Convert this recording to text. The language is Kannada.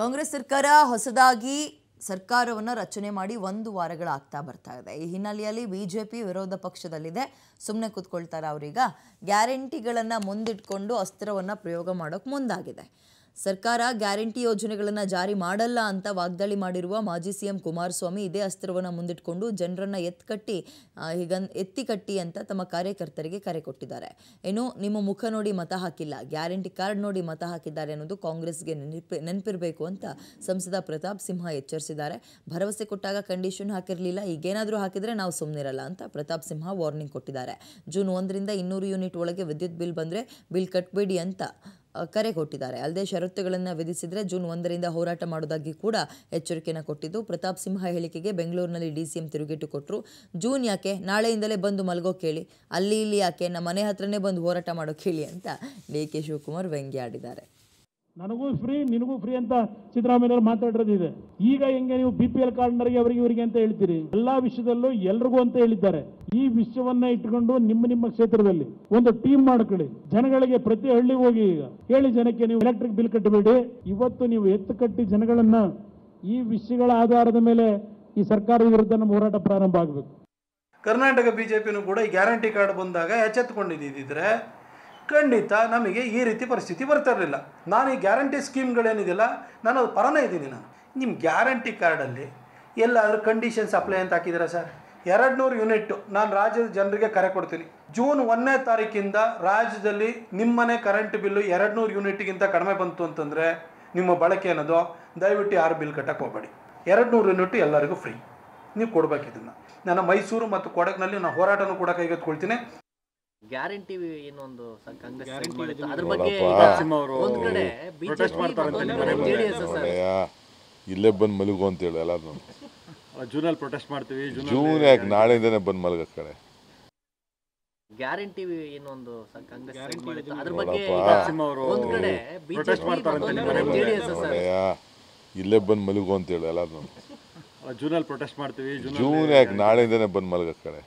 ಕಾಂಗ್ರೆಸ್ ಸರ್ಕಾರ ಹೊಸದಾಗಿ ಸರ್ಕಾರವನ್ನು ರಚನೆ ಮಾಡಿ ಒಂದು ವಾರಗಳಾಗ್ತಾ ಬರ್ತಾ ಇದೆ ಈ ಹಿನ್ನೆಲೆಯಲ್ಲಿ ಬಿ ಜೆ ಪಿ ವಿರೋಧ ಪಕ್ಷದಲ್ಲಿದೆ ಸುಮ್ಮನೆ ಕೂತ್ಕೊಳ್ತಾರೆ ಅವರೀಗ ಗ್ಯಾರಂಟಿಗಳನ್ನು ಮುಂದಿಟ್ಕೊಂಡು ಅಸ್ತ್ರವನ್ನು ಪ್ರಯೋಗ ಮಾಡೋಕ್ಕೆ ಮುಂದಾಗಿದೆ ಸರ್ಕಾರ ಗ್ಯಾರಂಟಿ ಯೋಜನೆಗಳನ್ನು ಜಾರಿ ಮಾಡಲ್ಲ ಅಂತ ವಾಗ್ದಾಳಿ ಮಾಡಿರುವ ಮಾಜಿ ಸಿಎಂ ಕುಮಾರಸ್ವಾಮಿ ಇದೇ ಅಸ್ತ್ರವನ್ನು ಮುಂದಿಟ್ಕೊಂಡು ಜನರನ್ನು ಎತ್ಕಟ್ಟಿ ಹೀಗನ್ ಎತ್ತಿಕಟ್ಟಿ ಅಂತ ತಮ್ಮ ಕಾರ್ಯಕರ್ತರಿಗೆ ಕರೆ ಕೊಟ್ಟಿದ್ದಾರೆ ಏನು ನಿಮ್ಮ ಮುಖ ನೋಡಿ ಮತ ಹಾಕಿಲ್ಲ ಗ್ಯಾರಂಟಿ ಕಾರ್ಡ್ ನೋಡಿ ಮತ ಹಾಕಿದ್ದಾರೆ ಅನ್ನೋದು ಕಾಂಗ್ರೆಸ್ಗೆ ನೆನಪಿ ನೆನಪಿರಬೇಕು ಅಂತ ಸಂಸದ ಪ್ರತಾಪ್ ಸಿಂಹ ಎಚ್ಚರಿಸಿದ್ದಾರೆ ಭರವಸೆ ಕೊಟ್ಟಾಗ ಕಂಡೀಷನ್ ಹಾಕಿರಲಿಲ್ಲ ಈಗೇನಾದರೂ ಹಾಕಿದರೆ ನಾವು ಸುಮ್ಮನಿರಲ್ಲ ಅಂತ ಪ್ರತಾಪ್ ಸಿಂಹ ವಾರ್ನಿಂಗ್ ಕೊಟ್ಟಿದ್ದಾರೆ ಜೂನ್ ಒಂದರಿಂದ ಇನ್ನೂರು ಯೂನಿಟ್ ಒಳಗೆ ವಿದ್ಯುತ್ ಬಿಲ್ ಬಂದರೆ ಬಿಲ್ ಕಟ್ಟಬೇಡಿ ಅಂತ ಕರೆ ಕೊಟ್ಟಿದ್ದಾರೆ ಅಲ್ಲದೆ ಷರತ್ತುಗಳನ್ನು ವಿಧಿಸಿದರೆ ಜೂನ್ ಒಂದರಿಂದ ಹೋರಾಟ ಮಾಡುವುದಾಗಿ ಕೂಡ ಎಚ್ಚರಿಕೆಯನ್ನು ಕೊಟ್ಟಿದ್ದು ಪ್ರತಾಪ್ ಸಿಂಹ ಹೇಳಿಕೆಗೆ ಬೆಂಗಳೂರಿನಲ್ಲಿ ಡಿ ಸಿ ಎಂ ತಿರುಗೇಟು ಕೊಟ್ಟರು ಜೂನ್ ಯಾಕೆ ನಾಳೆಯಿಂದಲೇ ಬಂದು ಮಲಗೋ ಕೇಳಿ ಅಲ್ಲಿ ಇಲ್ಲಿ ಯಾಕೆ ನಮ್ಮ ಮನೆ ಹತ್ರನೇ ಬಂದು ಹೋರಾಟ ಮಾಡೋಕೆ ಕೇಳಿ ಅಂತ ಡಿ ಕೆ ಶಿವಕುಮಾರ್ ವ್ಯಂಗ್ಯಾಡಿದ್ದಾರೆ ನನಗೂ ಫ್ರೀ ನಿನಗೂ ಫ್ರೀ ಅಂತ ಸಿದ್ದರಾಮಯ್ಯ ಮಾತಾಡಿರೋದಿದೆ ಈಗ ಹೆಂಗೆ ನೀವು ಬಿ ಪಿ ಎಲ್ ಕಾರ್ಡ್ನವರಿಗೆ ಅವರಿಗೆ ಇವರಿಗೆ ಅಂತ ಹೇಳ್ತೀರಿ ಎಲ್ಲಾ ವಿಷಯದಲ್ಲೂ ಎಲ್ರಿಗೂ ಅಂತ ಹೇಳಿದ್ದಾರೆ ಈ ವಿಷಯವನ್ನ ಇಟ್ಕೊಂಡು ನಿಮ್ಮ ನಿಮ್ಮ ಕ್ಷೇತ್ರದಲ್ಲಿ ಒಂದು ಟೀಮ್ ಮಾಡ್ಕೊಳ್ಳಿ ಜನಗಳಿಗೆ ಪ್ರತಿ ಹಳ್ಳಿ ಹೋಗಿ ಈಗ ಹೇಳಿ ಜನಕ್ಕೆ ನೀವು ಎಲೆಕ್ಟ್ರಿಕ್ ಬಿಲ್ ಕಟ್ಟಬೇಡಿ ಇವತ್ತು ನೀವು ಎತ್ತು ಕಟ್ಟಿ ಜನಗಳನ್ನ ಈ ವಿಷಯಗಳ ಆಧಾರದ ಮೇಲೆ ಈ ಸರ್ಕಾರದ ವಿರುದ್ಧ ನಮ್ಮ ಹೋರಾಟ ಪ್ರಾರಂಭ ಆಗಬೇಕು ಕರ್ನಾಟಕ ಬಿಜೆಪಿನೂ ಕೂಡ ಈ ಗ್ಯಾರಂಟಿ ಕಾರ್ಡ್ ಬಂದಾಗ ಎಚ್ಚೆತ್ತುಕೊಂಡಿದ್ದಿದ್ರೆ ಖಂಡಿತ ನಮಗೆ ಈ ರೀತಿ ಪರಿಸ್ಥಿತಿ ಬರ್ತಿರಲಿಲ್ಲ ನಾನು ಈ ಗ್ಯಾರಂಟಿ ಸ್ಕೀಮ್ಗಳೇನಿದೆಯಲ್ಲ ನಾನು ಅದು ಪರನೇ ಇದ್ದೀನಿ ನಾನು ನಿಮ್ಮ ಗ್ಯಾರಂಟಿ ಕಾರ್ಡಲ್ಲಿ ಎಲ್ಲಾದರೂ ಕಂಡೀಷನ್ಸ್ ಅಪ್ಲೈ ಅಂತ ಹಾಕಿದ್ದೀರಾ ಸರ್ ಎರಡು ನೂರು ಯೂನಿಟ್ಟು ನಾನು ರಾಜ್ಯದ ಜನರಿಗೆ ಕರೆ ಕೊಡ್ತೀನಿ ಜೂನ್ ಒಂದನೇ ತಾರೀಕಿಂದ ರಾಜ್ಯದಲ್ಲಿ ನಿಮ್ಮನೆ ಕರೆಂಟ್ ಬಿಲ್ಲು ಎರಡು ನೂರು ಯೂನಿಟ್ಗಿಂತ ಕಡಿಮೆ ಬಂತು ಅಂತಂದರೆ ನಿಮ್ಮ ಬಳಕೆ ಅನ್ನೋದು ದಯವಿಟ್ಟು ಯಾರು ಬಿಲ್ ಕಟ್ಟಕ್ಕೆ ಹೋಗಬೇಡಿ ಎರಡು ನೂರು ಯೂನಿಟ್ ಎಲ್ಲರಿಗೂ ಫ್ರೀ ನೀವು ಕೊಡಬೇಕಿದ್ದನ್ನು ನಾನು ಮೈಸೂರು ಮತ್ತು ಕೊಡಗಿನಲ್ಲಿ ನಾನು ಹೋರಾಟನೂ ಕೂಡ ಕೈಗೆತ್ಕೊಳ್ತೀನಿ ಗ್ಯಾರಂಟಿ ಕಾಂಗ್ರೆಸ್ ಅದ್ರ ಬಗ್ಗೆ ಇಲ್ಲೇ ಬಂದ್ ಮಲಗು ಅಂತ ಹೇಳಿ ಎಲ್ಲ ಜೂನಲ್ಲಿ ಪ್ರೊಟೆಸ್ಟ್ ಮಾಡ್ತೀವಿ ಜೂನ್ ಯಾಕೆ ನಾಳೆಯಿಂದನೇ ಬಂದ್ ಮಲಗ ಕಡೆ ಗ್ಯಾರಂಟಿ ಕಾಂಗ್ರೆಸ್ ಅದ್ರ ಬಗ್ಗೆ ಇಲ್ಲೇ ಮಲಗು ಅಂತ ಹೇಳಿ ಪ್ರೊಟೆಸ್ಟ್ ಮಾಡ್ತೀವಿ ಜೂನ್ ಯಾಕೆ ಬಂದ್ ಮಲಗ ಕಡೆ